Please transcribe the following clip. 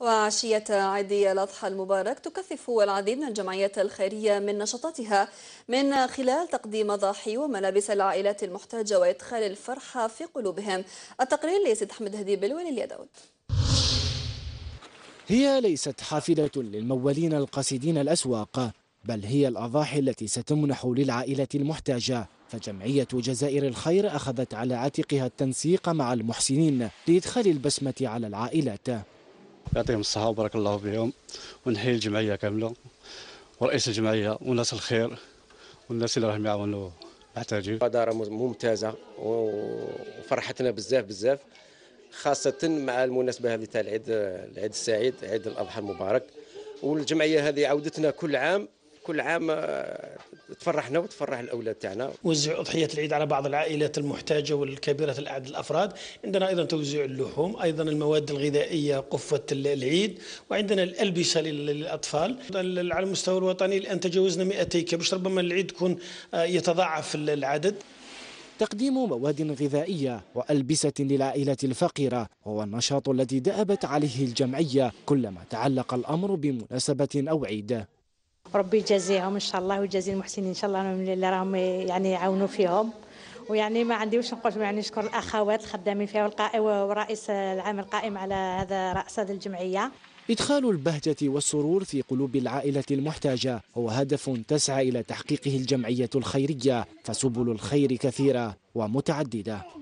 وعشية عيد الأضحى المبارك تكثف العديد من الجمعيات الخيرية من نشاطاتها من خلال تقديم أضاحي وملابس العائلات المحتاجة وإدخال الفرحة في قلوبهم التقرير لسيد أحمد هدي بلولي داود هي ليست حافلة للمولين القاصدين الأسواق بل هي الأضاحي التي ستمنح للعائلة المحتاجة فجمعية جزائر الخير أخذت على عاتقها التنسيق مع المحسنين لإدخال البسمة على العائلات يعطيهم الصحة وبارك الله فيهم ونحيي الجمعية كاملة ورئيس الجمعية وناس الخير والناس اللي راهم يعاونوا محتاجين مبادرة ممتازة وفرحتنا بزاف بزاف خاصة مع المناسبة هذه تاع العيد العيد السعيد عيد الأضحى المبارك والجمعية هذه عودتنا كل عام كل عام آه، تفرحنا وتفرح الاولاد تاعنا وزعوا اضحيه العيد على بعض العائلات المحتاجه والكبيره الاعداد الافراد عندنا ايضا توزيع اللحوم ايضا المواد الغذائيه قفه العيد وعندنا الالبسه للاطفال على المستوى الوطني الان تجاوزنا 200 كبش ربما العيد تكون آه، يتضاعف العدد تقديم مواد غذائية وألبسة للعائلات الفقيرة هو النشاط الذي دأبت عليه الجمعية كلما تعلق الأمر بمناسبة أو عيد ربي يجازيهم ان شاء الله ويجازي المحسنين ان شاء الله اللي راهم يعني يعاونوا فيهم ويعني ما عندي واش نقول يعني نشكر الاخوات الخدامين فيها ورئيس العام القائم على هذا راس هذه الجمعيه إدخال البهجة والسرور في قلوب العائلة المحتاجة هو هدف تسعى إلى تحقيقه الجمعية الخيرية فسبل الخير كثيرة ومتعددة